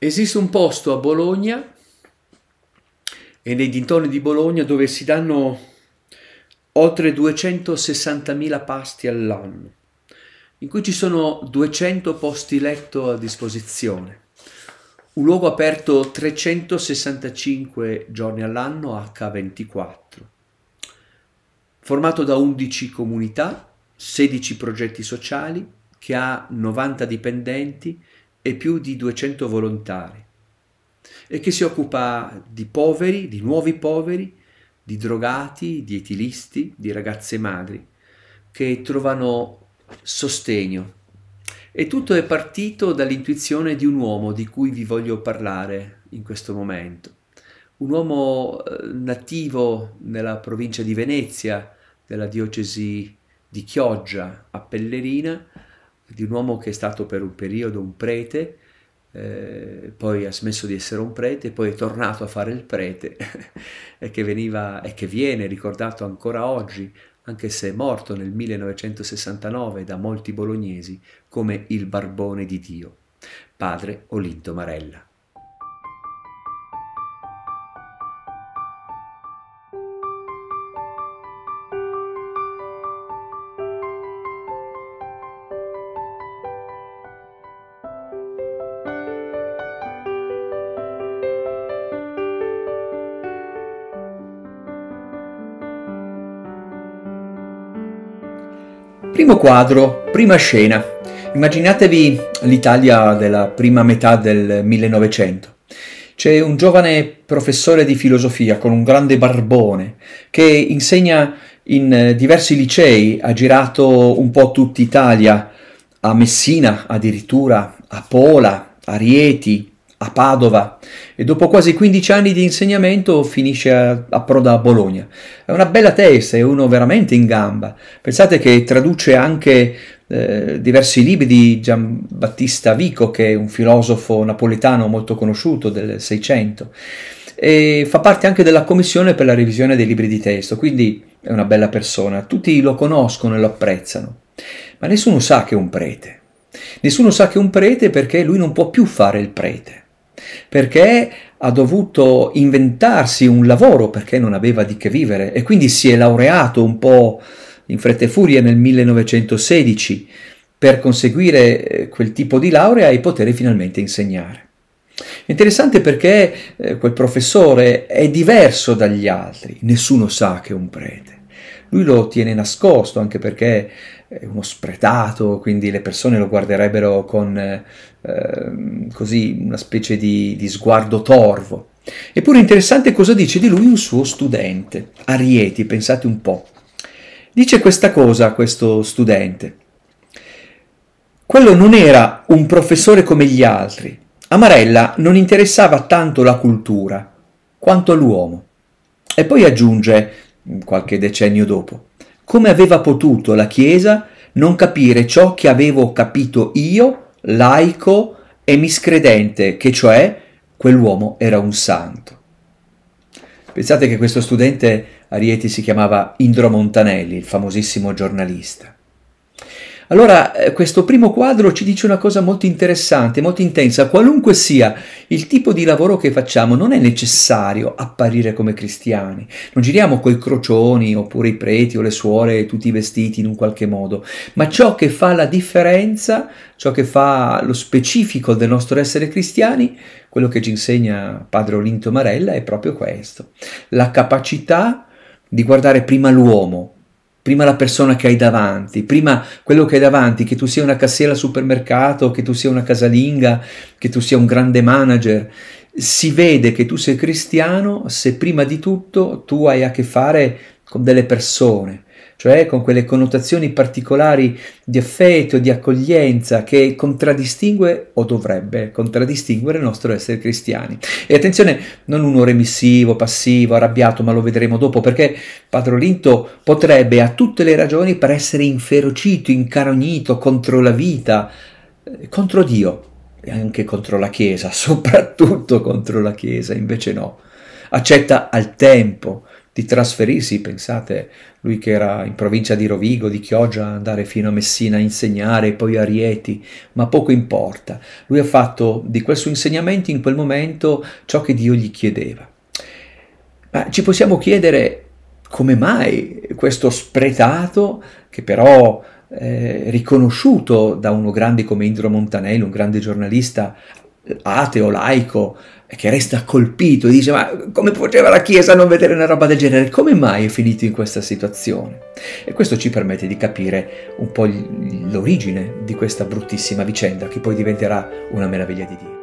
Esiste un posto a Bologna e nei dintorni di Bologna dove si danno oltre 260.000 pasti all'anno, in cui ci sono 200 posti letto a disposizione, un luogo aperto 365 giorni all'anno H24, formato da 11 comunità, 16 progetti sociali, che ha 90 dipendenti, e più di 200 volontari e che si occupa di poveri, di nuovi poveri, di drogati, di etilisti, di ragazze madri che trovano sostegno. E tutto è partito dall'intuizione di un uomo di cui vi voglio parlare in questo momento. Un uomo eh, nativo nella provincia di Venezia, della diocesi di Chioggia a Pellerina, di un uomo che è stato per un periodo un prete, eh, poi ha smesso di essere un prete, poi è tornato a fare il prete e, che veniva, e che viene ricordato ancora oggi, anche se è morto nel 1969 da molti bolognesi, come il Barbone di Dio, padre Olinto Marella. Primo quadro, prima scena. Immaginatevi l'Italia della prima metà del 1900. C'è un giovane professore di filosofia con un grande barbone che insegna in eh, diversi licei, ha girato un po' tutta Italia, a Messina addirittura, a Pola, a Rieti, a Padova e dopo quasi 15 anni di insegnamento finisce a, a Proda a Bologna. È una bella testa, è uno veramente in gamba. Pensate che traduce anche eh, diversi libri di Giambattista Vico, che è un filosofo napoletano molto conosciuto del Seicento, e fa parte anche della commissione per la revisione dei libri di testo, quindi è una bella persona, tutti lo conoscono e lo apprezzano, ma nessuno sa che è un prete. Nessuno sa che è un prete perché lui non può più fare il prete perché ha dovuto inventarsi un lavoro perché non aveva di che vivere e quindi si è laureato un po' in fretta e furia nel 1916 per conseguire eh, quel tipo di laurea e poter finalmente insegnare. Interessante perché eh, quel professore è diverso dagli altri, nessuno sa che è un prete. Lui lo tiene nascosto anche perché uno spretato, quindi le persone lo guarderebbero con eh, così una specie di, di sguardo torvo. Eppure interessante cosa dice di lui un suo studente, Arieti, pensate un po'. Dice questa cosa a questo studente. Quello non era un professore come gli altri. A Marella non interessava tanto la cultura quanto l'uomo. E poi aggiunge, qualche decennio dopo, come aveva potuto la Chiesa non capire ciò che avevo capito io, laico e miscredente, che cioè quell'uomo era un santo. Pensate che questo studente a Rieti si chiamava Indro Montanelli, il famosissimo giornalista. Allora, eh, questo primo quadro ci dice una cosa molto interessante, molto intensa. Qualunque sia il tipo di lavoro che facciamo, non è necessario apparire come cristiani. Non giriamo coi crocioni, oppure i preti o le suore, tutti vestiti in un qualche modo. Ma ciò che fa la differenza, ciò che fa lo specifico del nostro essere cristiani, quello che ci insegna padre Olinto Marella, è proprio questo. La capacità di guardare prima l'uomo, prima la persona che hai davanti, prima quello che hai davanti, che tu sia una cassiera al supermercato, che tu sia una casalinga, che tu sia un grande manager. Si vede che tu sei cristiano se prima di tutto tu hai a che fare con delle persone cioè con quelle connotazioni particolari di affetto, di accoglienza che contraddistingue o dovrebbe contraddistinguere il nostro essere cristiani. E attenzione, non un remissivo, passivo, arrabbiato, ma lo vedremo dopo, perché Padrolinto potrebbe ha tutte le ragioni per essere inferocito, incarognito contro la vita, eh, contro Dio e anche contro la Chiesa, soprattutto contro la Chiesa, invece no accetta al tempo di trasferirsi, pensate, lui che era in provincia di Rovigo, di Chioggia, andare fino a Messina a insegnare, poi a Rieti, ma poco importa. Lui ha fatto di quel suo insegnamento in quel momento ciò che Dio gli chiedeva. Ma ci possiamo chiedere come mai questo spretato, che però è eh, riconosciuto da uno grande come Indro Montanelli, un grande giornalista ateo, laico, che resta colpito e dice ma come poteva la Chiesa non vedere una roba del genere? Come mai è finito in questa situazione? E questo ci permette di capire un po' l'origine di questa bruttissima vicenda che poi diventerà una meraviglia di Dio.